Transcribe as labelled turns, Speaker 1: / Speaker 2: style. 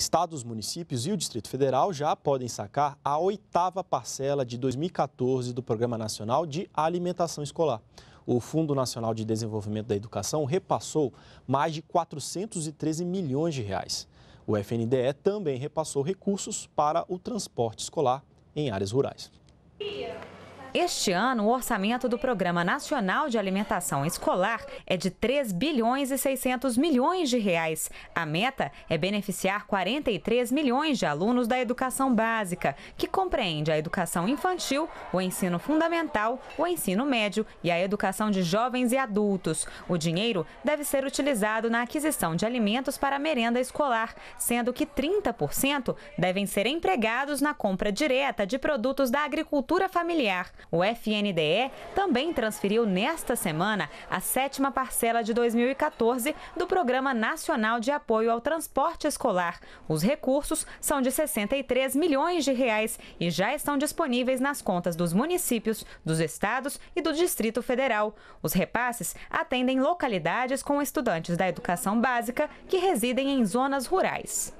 Speaker 1: Estados, municípios e o Distrito Federal já podem sacar a oitava parcela de 2014 do Programa Nacional de Alimentação Escolar. O Fundo Nacional de Desenvolvimento da Educação repassou mais de 413 milhões de reais. O FNDE também repassou recursos para o transporte escolar em áreas rurais.
Speaker 2: Este ano, o orçamento do Programa Nacional de Alimentação Escolar é de 3 bilhões e 600 milhões de reais. A meta é beneficiar 43 milhões de alunos da educação básica, que compreende a educação infantil, o ensino fundamental, o ensino médio e a educação de jovens e adultos. O dinheiro deve ser utilizado na aquisição de alimentos para a merenda escolar, sendo que 30% devem ser empregados na compra direta de produtos da agricultura familiar. O FNDE também transferiu nesta semana a sétima parcela de 2014 do Programa Nacional de Apoio ao Transporte Escolar. Os recursos são de 63 milhões de reais e já estão disponíveis nas contas dos municípios, dos estados e do Distrito Federal. Os repasses atendem localidades com estudantes da educação básica que residem em zonas rurais.